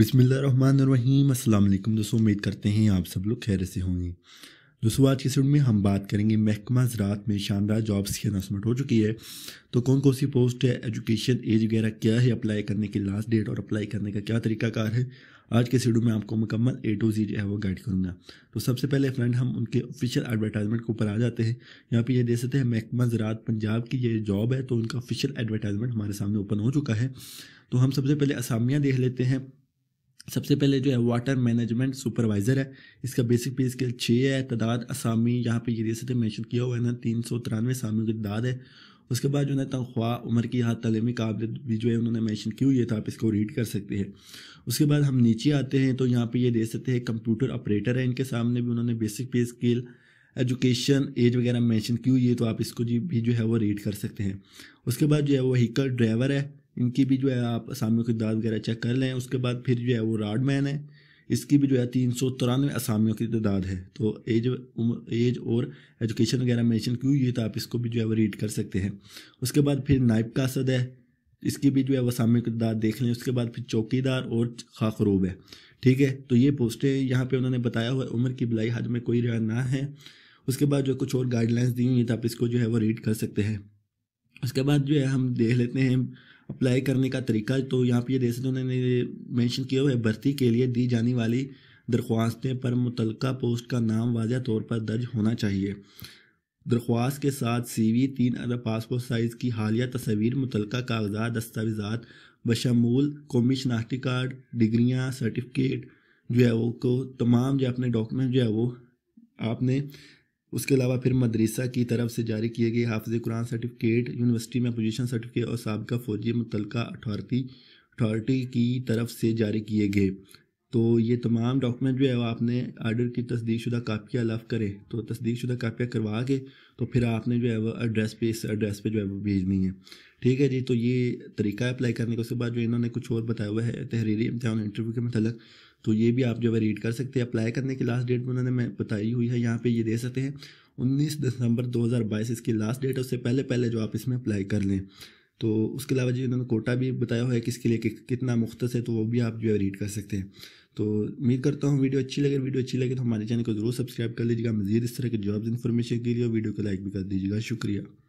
बिसमीम अस्सलाम वालेकुम दोस्तों उम्मीद करते हैं आप सब लोग खैर से होंगे दोस्तों आज के सेशन में हम बात करेंगे महकमा ज़रात में शानदार जॉब्स की अनाउंसमेंट हो चुकी है तो कौन कौन सी पोस्ट है एजुकेशन एज वगैरह क्या है अप्लाई करने की लास्ट डेट और अप्लाई करने का क्या तरीकाकार है आज के सीडियो में आपको मुकम्मल ए टू जी जो है वो गाइड करूँगा तो सबसे पहले फ्रेंड हम उनके ऑफिशियल एडवर्टाइजमेंट के ऊपर आ जाते हैं यहाँ पे ये देख सकते हैं महकमा ज़रात पंजाब की ये जॉब है तो उनका ऑफिशियल एडवर्टाइजमेंट हमारे सामने ओपन हो चुका है तो हम सबसे पहले असामियाँ देख लेते हैं सबसे पहले जो है वाटर मैनेजमेंट सुपरवाइज़र है इसका बेसिक पे स्केल छः है तादाद असामी यहाँ पे ये रियासत मैंशन किया हुआ है ना तीन सौ तिरानवे असामियों की तादाद है उसके बाद जो है तनख्वाह उम्र की यहाँ तलीमी काबिलियत भी जो है उन्होंने मैंशन की हुई है तो आप इसको रीड कर सकते हैं उसके बाद हम नीचे आते हैं तो यहाँ पर ये देख सकते हैं कंप्यूटर ऑपरेटर है इनके सामने भी उन्होंने basic pay scale education age वगैरह मैंशन की हुई है तो आप इसको जी भी जो है वो रीड कर सकते हैं उसके बाद जो है वहीकल ड्राइवर है इनकी भी जो है आप असामियों की तादाद वगैरह चेक कर लें उसके बाद फिर जो है वो राड मैन है इसकी भी जो है तीन सौ तिरानवे असामियों की तादाद तो है तो एज उम्र एज और एजुकेशन वगैरह मेंशन क्यों ये तो आप इसको भी जो है वो रीड कर सकते हैं उसके बाद फिर नाइब का असद है इसकी भी जो है असामियों की तादाद देख लें उसके बाद फिर चौकीदार और खाखरूब है ठीक है तो ये पोस्टें यहाँ पर उन्होंने बताया हुआ उम्र की भलाई हद में कोई रहा ना है उसके बाद जो कुछ और गाइडलाइंस दी हुई तो आप इसको जो है वो रीड कर सकते हैं उसके बाद जो है हम देख लेते हैं अप्लाई करने का तरीका तो यहाँ पर ये देख सकते उन्होंने मैंशन किया हुआ है भर्ती के लिए दी जाने वाली दरख्वास्तें पर मुतल पोस्ट का नाम वाजह तौर पर दर्ज होना चाहिए दरख्वास्त के साथ सी वी तीन अरब पासपोर्ट साइज़ की हालिया तस्वीर मुतल कागजात दस्तावेजा बशमूल कौमी शनाख्ती कार्ड डिग्रियाँ सर्टिफिकेट जो है वो को तमाम जो अपने डॉक्यूमेंट जो है वो आपने उसके अलावा फिर मदरसा की तरफ से जारी किए गए हाफज कुरान सर्टिफिकेट यूनिवर्सिटी में पोजीशन सर्टिफिकेट और सबका फौजी मुतलका अथॉरिटी अथॉरिटी की तरफ से जारी किए गए तो ये तमाम डॉक्यूमेंट जो है वो आपने आर्डर की तस्दीक शुदा कापियाँ लफ करें तो तस्दीक शुदा कापियाँ करवा के तो फिर आपने जो है वो एड्रेस पे इस एड्रेस पे जो है वो भेजनी है ठीक है जी तो ये तरीका है अप्लाई करने के उसके बाद जो इन्होंने कुछ और बताया हुआ है तहरीरी इम्तहान इंटरव्यू के मतलब तो ये भी आप जो है रीड कर सकते हैं अप्लाई करने की लास्ट डेट उन्होंने मैं बताई हुई है यहाँ पर ये दे सकते हैं उन्नीस दिसंबर दो हज़ार बाईस इसकी लास्ट डेट है उससे पहले पहले जो आप इसमें अप्लाई कर लें तो उसके अलावा जी इन्होंने कोटा भी बताया हुआ है कि इसके लिए कि, कितना मुख्त है तो वो भी आप जो है रीड कर सकते हैं तो उम्मीद करता हूँ वीडियो अच्छी लगे वीडियो अच्छी लगे तो हमारे चैनल को जरूर सब्सक्राइब कर लीजिएगा मजीद इस तरह के जॉब्स इन्फॉर्मेशन के लिए वीडियो को लाइक भी कर दीजिएगा शुक्रिया